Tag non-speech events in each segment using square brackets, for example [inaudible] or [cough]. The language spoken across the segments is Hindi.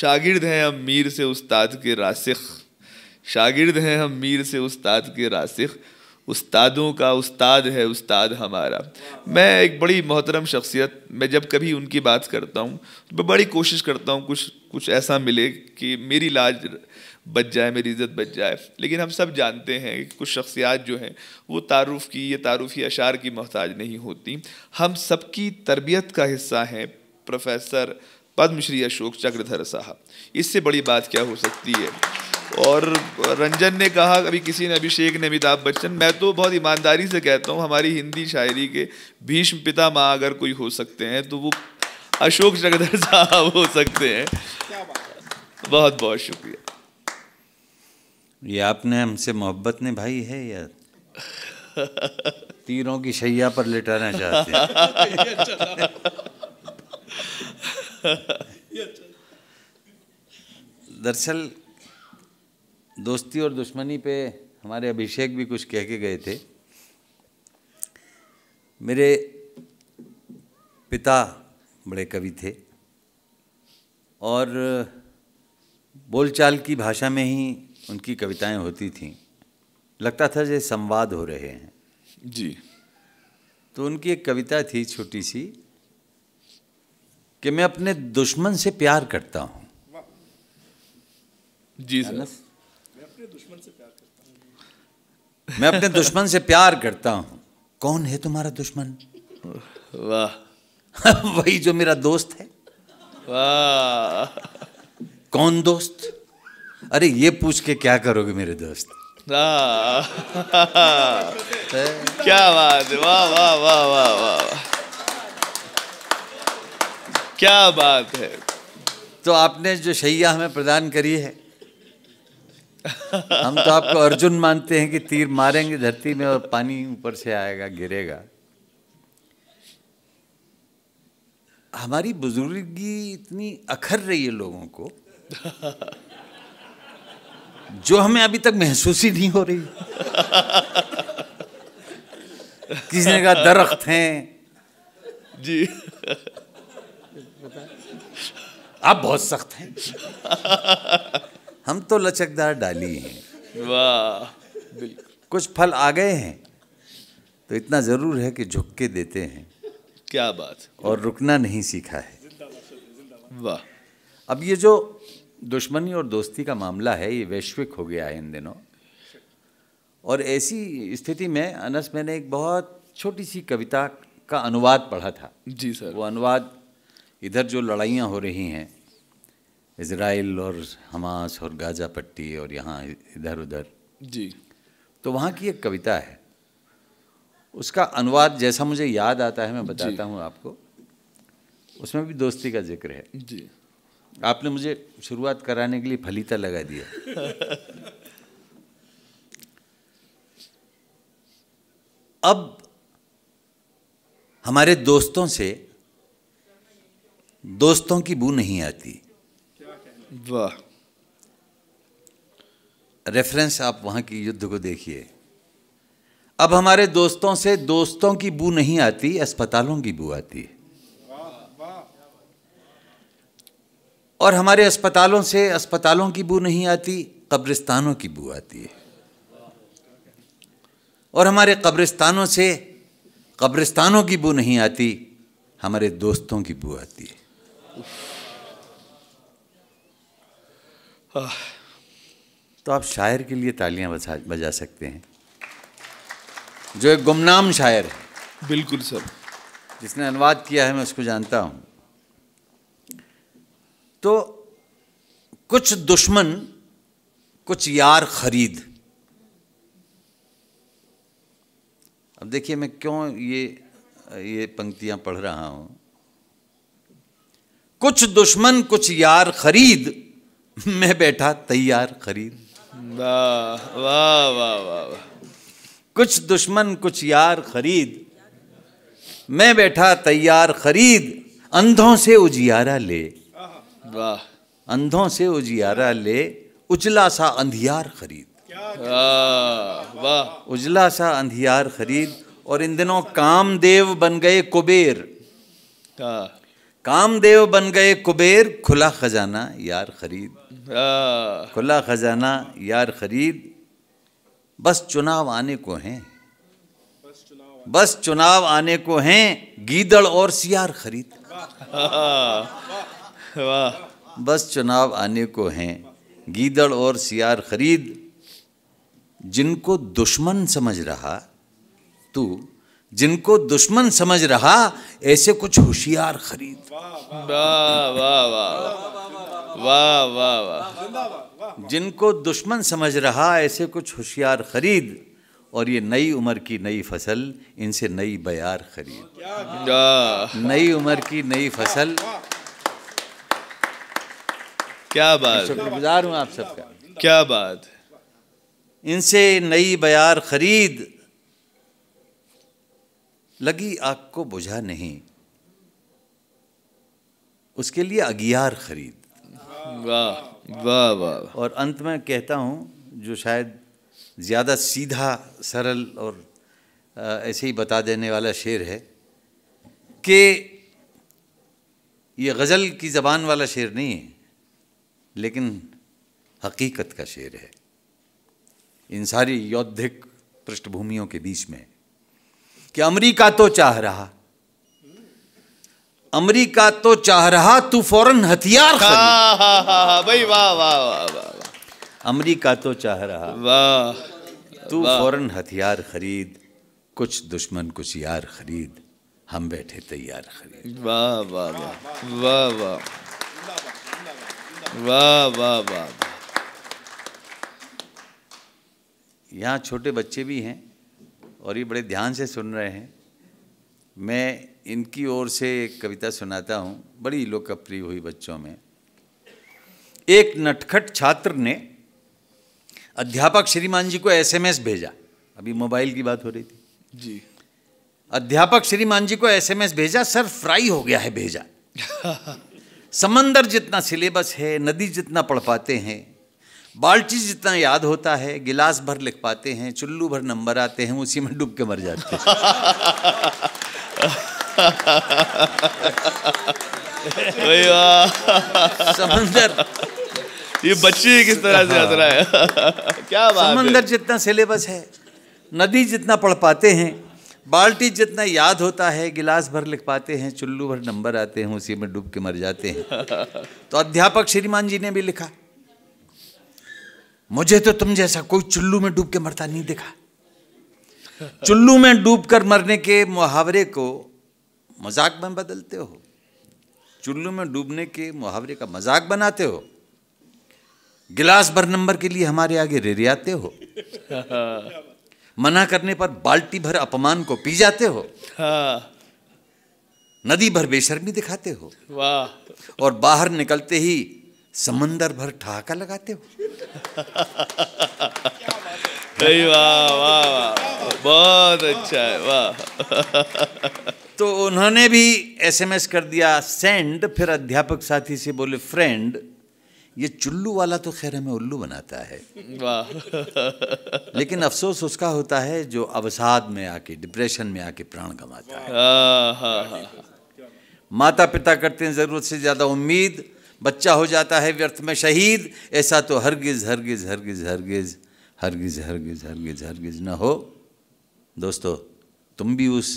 शागिर्द हैं हम मीर से उस्ताद के रासिख शागिर्द हैं हम मीर से उस्ताद के रासिख उस्तादों का उस्ताद है उस्ताद हमारा मैं एक बड़ी मोहतरम शख्सियत मैं जब कभी उनकी बात करता हूँ तो मैं बड़ी कोशिश करता हूँ कुछ कुछ ऐसा मिले कि मेरी लाज बच जाए मेरी इज़्ज़त बच जाए लेकिन हम सब जानते हैं कि कुछ शख्सियात जो हैं वो तारुफ़ की या तारुफ़ी अशार की मोहताज नहीं होती हम सबकी तरबियत का हिस्सा हैं प्रोफेसर पद्मश्री अशोक चक्रधर साहब इससे बड़ी बात क्या हो सकती है और रंजन ने कहा अभी किसी ने अभिषेक ने अमिताभ बच्चन मैं तो बहुत ईमानदारी से कहता हूँ हमारी हिंदी शायरी के भीष्म पिता माँ अगर कोई हो सकते हैं तो वो अशोक चक्रधर साहब हो सकते हैं बहुत बहुत शुक्रिया ये आपने हमसे मोहब्बत ने भाई है या [laughs] तीरों की शैया पर लेटाना चाहते हैं [laughs] [laughs] दरअसल दोस्ती और दुश्मनी पे हमारे अभिषेक भी कुछ कह के गए थे मेरे पिता बड़े कवि थे और बोलचाल की भाषा में ही उनकी कविताएं होती थीं लगता था जैसे संवाद हो रहे हैं जी तो उनकी एक कविता थी छोटी सी कि मैं अपने दुश्मन से प्यार करता हूं जी सर मैं अपने दुश्मन से प्यार करता हूँ मैं अपने दुश्मन से प्यार करता हूँ कौन है तुम्हारा दुश्मन वाह [laughs] वही जो मेरा दोस्त है वाह कौन दोस्त अरे ये पूछ के क्या करोगे मेरे दोस्त [laughs] क्या बात वाह वाह वाह वाह वाह क्या बात है तो आपने जो शैया हमें प्रदान करी है हम तो आपको अर्जुन मानते हैं कि तीर मारेंगे धरती में और पानी ऊपर से आएगा गिरेगा हमारी बुजुर्गी इतनी अखर रही है लोगों को जो हमें अभी तक महसूस ही नहीं हो रही किसी ने कहा दरख्त हैं जी पता आप बहुत सख्त हैं हम तो लचकदार डाली हैं वाह कुछ फल आ गए हैं तो इतना ज़रूर है कि झुक के देते हैं क्या बात और रुकना नहीं सीखा है वाह अब ये जो दुश्मनी और दोस्ती का मामला है ये वैश्विक हो गया है इन दिनों और ऐसी स्थिति में अनस मैंने एक बहुत छोटी सी कविता का अनुवाद पढ़ा था जी सर वो अनुवाद इधर जो लड़ाइयाँ हो रही हैं इसराइल और हमास और गाजा पट्टी और यहाँ इधर उधर जी तो वहाँ की एक कविता है उसका अनुवाद जैसा मुझे याद आता है मैं बताता हूँ आपको उसमें भी दोस्ती का जिक्र है जी आपने मुझे शुरुआत कराने के लिए फलीता लगा दिया [laughs] अब हमारे दोस्तों से दोस्तों की बू नहीं आती वाह रेफरेंस आप वहां की युद्ध को देखिए अब हमारे दोस्तों से दोस्तों की बू नहीं आती अस्पतालों की बू आती है और हमारे अस्पतालों से अस्पतालों की बू नहीं आती कब्रिस्तानों की बू आती है और हमारे कब्रिस्तानों से कब्रिस्तानों की बू नहीं आती हमारे दोस्तों की बू आती है तो आप शायर के लिए तालियां बजा सकते हैं जो एक गुमनाम शायर है बिल्कुल सर जिसने अनुवाद किया है मैं उसको जानता हूं तो कुछ दुश्मन कुछ यार खरीद अब देखिए मैं क्यों ये ये पंक्तियां पढ़ रहा हूं कुछ दुश्मन कुछ यार खरीद मैं बैठा तैयार खरीद वाह वाह वाह वाह कुछ दुश्मन कुछ यार खरीद मैं बैठा तैयार खरीद अंधों से उजियारा ले वाह अंधों से उजियारा ले उजला सा अंधियार खरीद वाह उजला सा अंधियार खरीद और इन दिनों कामदेव बन गए कुबेर हाँ। कामदेव बन गए कुबेर खुला खजाना यार खरीद खुला खजाना यार खरीद बस चुनाव आने को हैं बस चुनाव आने को हैं गीदड़ और सियार खरीद बस चुनाव आने को हैं गीदड़ और सियार खरीद जिनको दुश्मन समझ रहा तू जिनको दुश्मन समझ रहा ऐसे कुछ होशियार खरीद जिनको दुश्मन समझ रहा ऐसे कुछ होशियार खरीद और ये नई उम्र की नई फसल इनसे नई बयार खरीद नई उम्र की नई फसल क्या बात शुक्रगुजार हूँ आप सबका क्या बात इनसे नई बयार खरीद लगी आग को बुझा नहीं उसके लिए अगियार खरीद वाह वाह वाह और अंत में कहता हूँ जो शायद ज़्यादा सीधा सरल और ऐसे ही बता देने वाला शेर है कि ये गज़ल की ज़बान वाला शेर नहीं है लेकिन हकीकत का शेर है इन सारी यौद्धिक पृष्ठभूमियों के बीच में कि अमेरिका तो चाह रहा अमेरिका तो चाह रहा तू फौरन हथियार भाई वाह वाह वाह वाह अमेरिका तो चाह रहा वाह तू फौरन हथियार खरीद कुछ दुश्मन कुछ यार खरीद हम बैठे तैयार खरीद वाह वाह वाह वाह वाह वाह वाह वाह यहाँ छोटे बच्चे भी हैं और ये बड़े ध्यान से सुन रहे हैं मैं इनकी ओर से एक कविता सुनाता हूँ बड़ी लोकप्रिय हुई बच्चों में एक नटखट छात्र ने अध्यापक श्रीमान जी को एसएमएस भेजा अभी मोबाइल की बात हो रही थी जी अध्यापक श्रीमान जी को एसएमएस भेजा सर फ्राई हो गया है भेजा [laughs] समंदर जितना सिलेबस है नदी जितना पढ़ पाते हैं बाल्टी जितना याद होता है गिलास भर लिख पाते हैं चुल्लू भर नंबर आते हैं उसी में डूब के मर जाते हैं समंदर ये बच्चे किस तरह से हंस रहा है क्या बात समंदर जितना सिलेबस है नदी जितना पढ़ पाते हैं बाल्टी जितना याद होता है गिलास भर लिख पाते हैं चुल्लू भर नंबर आते हैं उसी में डूब के मर जाते हैं तो अध्यापक श्रीमान जी ने भी लिखा मुझे तो तुम जैसा कोई चुल्लू में डूब के मरता नहीं देखा चुल्लू में डूब कर मरने के मुहावरे को मजाक में बदलते हो चुल्लू में डूबने के मुहावरे का मजाक बनाते हो गिलास भर नंबर के लिए हमारे आगे रेरियाते हो मना करने पर बाल्टी भर अपमान को पी जाते हो नदी भर बेशर्मी दिखाते हो वाह और बाहर निकलते ही समंदर भर ठहाका लगाते हो वाह वाह वाह बहुत अच्छा है वाह [laughs] तो उन्होंने भी एसएमएस कर दिया सेंड फिर अध्यापक साथी से बोले फ्रेंड ये चुल्लू वाला तो खैर हमें उल्लू बनाता है वाह [laughs] लेकिन अफसोस उसका होता है जो अवसाद में आके डिप्रेशन में आके प्राण गंवाता है हाँ, हाँ, हाँ, माता पिता करते हैं ज़रूरत से ज़्यादा उम्मीद बच्चा हो जाता है व्यर्थ में शहीद ऐसा तो हरगिज़ हरगिज़ हरगिज़ हरगिज़ हरगिज़ हरगिज़ हरगिज़ हरगिज़ ना हो दोस्तों तुम भी उस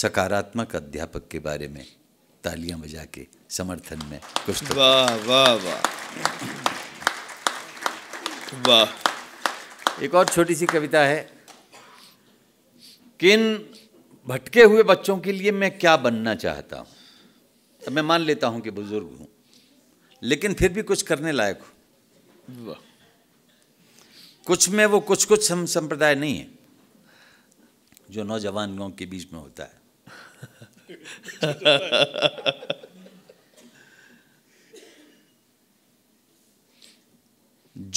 सकारात्मक अध्यापक के बारे में तालियां बजा के समर्थन में कुछ तो वाह वाह वाह वाह एक और छोटी सी कविता है किन भटके हुए बच्चों के लिए मैं क्या बनना चाहता हूँ तो मैं मान लेता हूं कि बुज़ुर्ग हूँ लेकिन फिर भी कुछ करने लायक हो कुछ में वो कुछ कुछ हम संप्रदाय नहीं है जो नौजवान लोगों के बीच में होता है [laughs]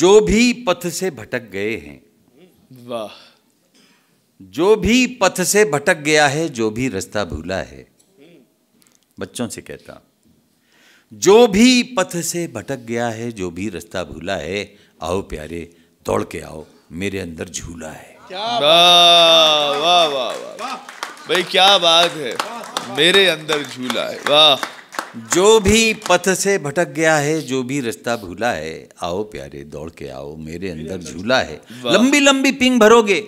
जो भी पथ से भटक गए हैं वाह जो भी पथ से भटक गया है जो भी रास्ता भूला है बच्चों से कहता हूं जो भी पथ से भटक गया है जो भी रास्ता भूला है आओ प्यारे दौड़ के आओ मेरे अंदर झूला है वाह वाह वाह भाई क्या बात है मेरे अंदर झूला है वाह जो भी पथ से भटक गया है जो भी रास्ता भूला है आओ प्यारे दौड़ के आओ मेरे अंदर झूला है लंबी लंबी पिंग भरोगे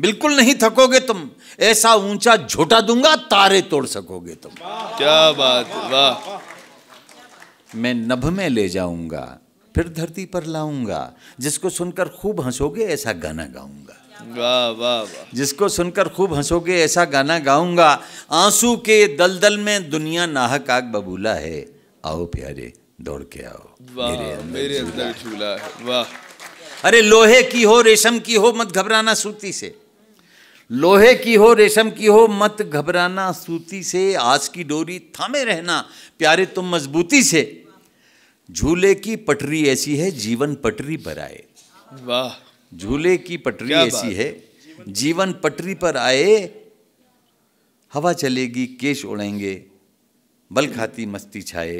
बिल्कुल नहीं थकोगे तुम ऐसा ऊंचा झोटा दूंगा तारे तोड़ सकोगे तुम क्या बात वाह मैं नभ में ले जाऊंगा फिर धरती पर लाऊंगा जिसको सुनकर खूब हंसोगे ऐसा गाना गाऊंगा वाह वाह जिसको सुनकर खूब हंसोगे ऐसा गाना गाऊंगा आंसू के दलदल में दुनिया नाहक आग बबूला है आओ प्यारे दौड़ के आओ मेरे अंदर, मेरे अंदर झूला है वाह अरे लोहे की हो रेशम की हो मत घबराना सूती से लोहे की हो रेशम की हो मत घबराना सूती से आज की डोरी थामे रहना प्यारे तुम मजबूती से झूले की पटरी ऐसी है जीवन पटरी पर आए वाह झूले की पटरी ऐसी है जीवन पटरी पर आए हवा चलेगी केश उड़ेंगे बल खाती मस्ती छाए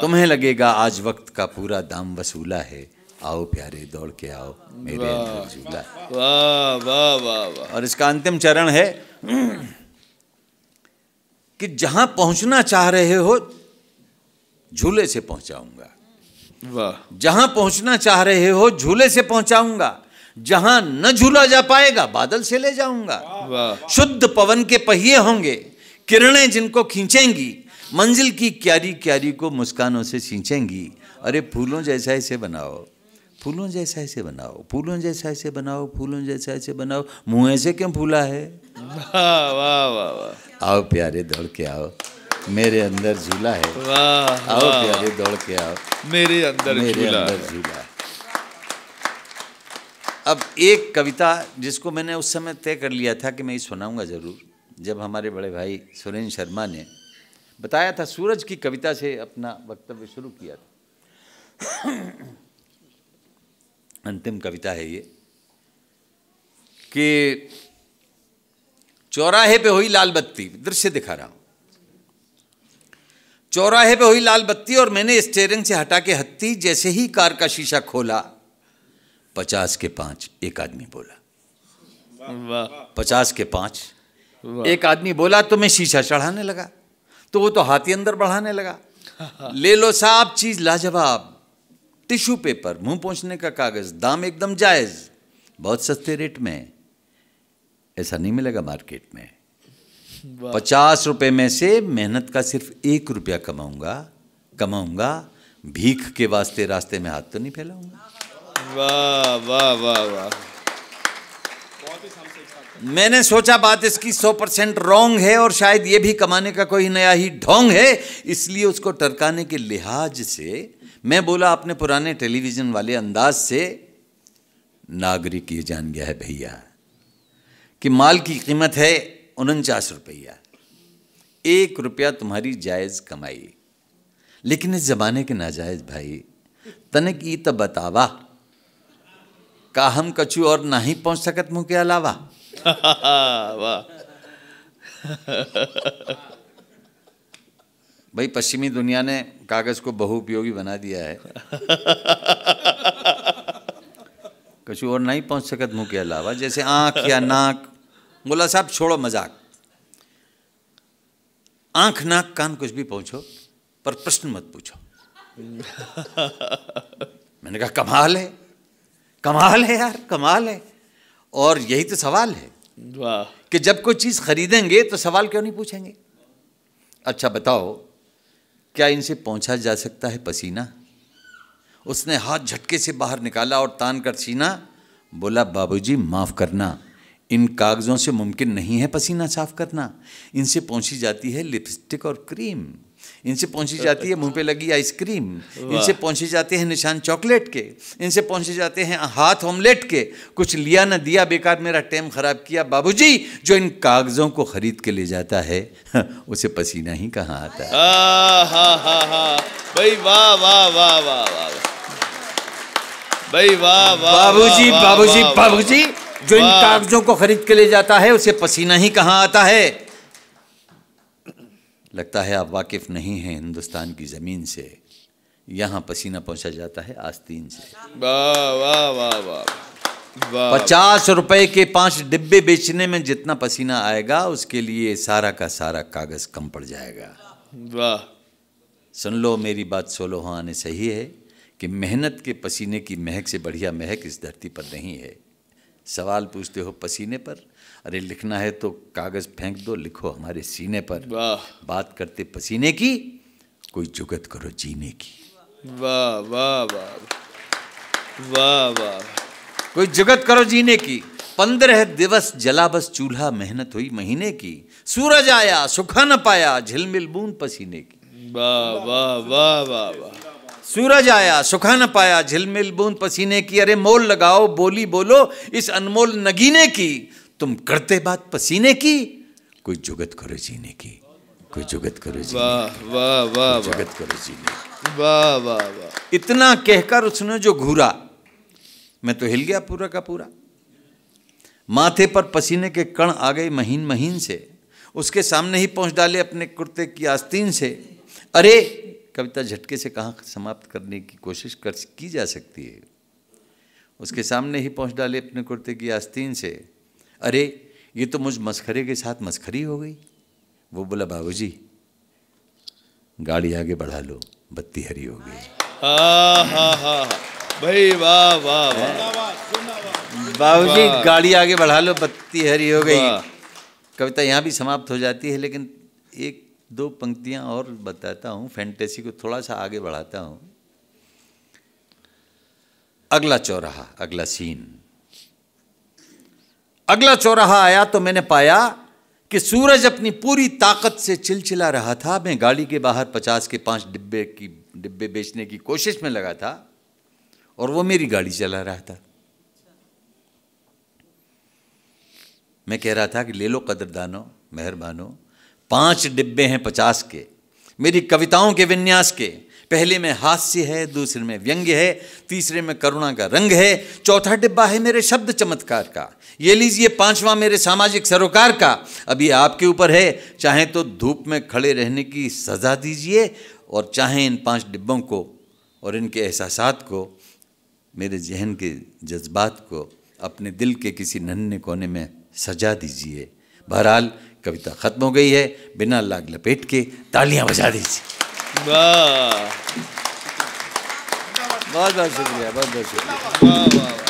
तुम्हें लगेगा आज वक्त का पूरा दाम वसूला है आओ प्यारे दौड़ के आओ मेरे अंदर झूला वाह वाह वाह और इसका अंतिम चरण है कि जहां पहुंचना चाह रहे हो झूले से पहुंचाऊंगा जहां पहुंचना चाह रहे हो झूले से पहुंचाऊंगा जहां न झूला जा पाएगा बादल से ले जाऊंगा शुद्ध पवन के पहिए होंगे किरणें जिनको खींचेंगी मंजिल की क्यारी क्यारी को मुस्कानों से सींचेंगी अरे फूलों जैसा ऐसे बनाओ फूलों जैसा ऐसे बनाओ फूलों जैसा ऐसे बनाओ फूलों जैसा ऐसे बनाओ मुँह ऐसे क्यों फूला है वाह वाह वाह वाह आओ प्यारे दौड़ के आओ मेरे अंदर झूला है आओ प्यारे दौड़ के आओ मेरे अंदर मेरे झूला अंदर झूला अब एक कविता जिसको मैंने उस समय तय कर लिया था कि मैं ये सुनाऊंगा ज़रूर जब हमारे बड़े भाई सुरेंद्र शर्मा ने बताया था सूरज की कविता से अपना वक्तव्य शुरू किया था अंतिम कविता है ये कि चौराहे पे हुई लाल बत्ती दृश्य दिखा रहा हूँ चौराहे पे हुई लाल बत्ती और मैंने स्टेयरिंग से हटा के हत्ती जैसे ही कार का शीशा खोला पचास के पांच एक आदमी बोला पचास के पांच एक आदमी बोला तो मैं शीशा चढ़ाने लगा तो वो तो हाथी अंदर बढ़ाने लगा [laughs] ले लो साहब चीज लाजवाब टिश्यू पेपर मुंह पहुंचने का कागज दाम एकदम जायज बहुत सस्ते रेट में ऐसा नहीं मिलेगा मार्केट में पचास रुपए में से मेहनत का सिर्फ एक रुपया कमाऊंगा कमाऊंगा भीख के वास्ते रास्ते में हाथ तो नहीं फैलाऊंगा वाह वाह वाह मैंने सोचा बात इसकी सौ परसेंट रॉन्ग है और शायद ये भी कमाने का कोई नया ही ढोंग है इसलिए उसको टरकाने के लिहाज से मैं बोला अपने पुराने टेलीविज़न वाले अंदाज से नागरिक ये जान गया है भैया कि माल की कीमत है उनचास रुपया एक रुपया तुम्हारी जायज़ कमाई लेकिन इस ज़माने के नाजायज़ भाई तनक ई तो बतावा का हम कछु और ना ही पहुंच सकत मुँह के अलावा [laughs] [laughs] भाई पश्चिमी दुनिया ने कागज़ को बहुउपयोगी बना दिया है [laughs] कछु और नहीं पहुंच सकत मुंह के अलावा जैसे आंख या नाक मुला साहब छोड़ो मजाक आंख नाक कान कुछ भी पहुंचो पर प्रश्न मत पूछो [laughs] मैंने कहा कमाल है कमाल है यार कमाल है और यही तो सवाल है कि जब कोई चीज़ खरीदेंगे तो सवाल क्यों नहीं पूछेंगे अच्छा बताओ क्या इनसे पहुंचा जा सकता है पसीना उसने हाथ झटके से बाहर निकाला और तान कर सीना बोला बाबूजी माफ़ करना इन कागज़ों से मुमकिन नहीं है पसीना साफ करना इनसे पहुंची जाती है लिपस्टिक और क्रीम इनसे पहुंची जाती है मुंह पे लगी आइसक्रीम इनसे पहुंचे जाते हैं निशान चॉकलेट के इनसे पहुंचे जाते हैं हाथ ऑमलेट के कुछ लिया ना दिया बेकार मेरा टाइम ख़राब किया बाबूजी जो इन कागज़ों को ख़रीद के ले जाता है [laughs] उसे पसीना ही कहाँ आता है भाई वाह वाह वाह वाह वाह भाई वाह वाह बाबूजी बाबूजी बाबूजी जो इन कागजों को खरीद के ले जाता है उसे पसीना ही कहां आता है लगता है आप वाकिफ नहीं हैं हिंदुस्तान की ज़मीन से यहां पसीना पहुंचा जाता है आस्तीन से पचास रुपए के पांच डिब्बे बेचने में जितना पसीना आएगा उसके लिए सारा का सारा कागज़ कम पड़ जाएगा वाह सुन लो मेरी बात सोलो हाँ आने सही है कि मेहनत के पसीने की महक से बढ़िया महक इस धरती पर नहीं है सवाल पूछते हो पसीने पर अरे लिखना है तो कागज फेंक दो लिखो हमारे सीने पर बात करते पसीने की कोई जुगत करो जीने की वाह वाह वाह वाह वाह कोई जुगत करो जीने की पंद्रह दिवस जला बस चूल्हा मेहनत हुई महीने की सूरज आया सुखा न पाया झिलमिल बूंद पसीने की वाह वाह वाह वाह वाह सूरज आया सुखा न पाया झिलमिल बूंद पसीने की अरे मोल लगाओ बोली बोलो इस अनमोल नगीने की तुम करते बात पसीने की कोई जुगत करो जीने की कोई जुगत करो जीने वाह वाह वाह जुगत करो जीने वाह वाह वाह इतना कहकर उसने जो घूरा मैं तो हिल गया पूरा का पूरा माथे पर पसीने के कण आ गए महीन महीन से उसके सामने ही पहुंच डाले अपने कुर्ते की आस्तीन से अरे कविता झटके से कहाँ समाप्त करने की कोशिश कर की जा सकती है उसके सामने ही पहुँच डाले अपने कुर्ते की आस्तीन से अरे ये तो मुझ मस्खरे के साथ मस्खरी हो गई वो बोला बाबूजी गाड़ी आगे बढ़ा लो बत्ती हरी हो गई भाई वाह वाह बाबूजी गाड़ी आगे बढ़ा लो बत्ती हरी हो गई कविता यहाँ भी समाप्त हो जाती है लेकिन एक दो पंक्तियां और बताता हूं फैंटेसी को थोड़ा सा आगे बढ़ाता हूं अगला चौराहा अगला सीन अगला चौराहा आया तो मैंने पाया कि सूरज अपनी पूरी ताकत से चिलचिला रहा था मैं गाड़ी के बाहर पचास के पांच डिब्बे की डिब्बे बेचने की कोशिश में लगा था और वो मेरी गाड़ी चला रहा था मैं कह रहा था कि ले लो कदरदानो मेहरबानो पांच डिब्बे हैं पचास के मेरी कविताओं के विन्यास के पहले में हास्य है दूसरे में व्यंग्य है तीसरे में करुणा का रंग है चौथा डिब्बा है मेरे शब्द चमत्कार का ये लीजिए पांचवा मेरे सामाजिक सरोकार का अभी आपके ऊपर है चाहे तो धूप में खड़े रहने की सज़ा दीजिए और चाहे इन पांच डिब्बों को और इनके एहसास को मेरे जहन के जज्बात को अपने दिल के किसी नन्हे कोने में सजा दीजिए बहरहाल कविता खत्म हो गई है बिना लाग लपेट के तालियां बजा दीजिए बहुत बहुत शुक्रिया बहुत बहुत शुक्रिया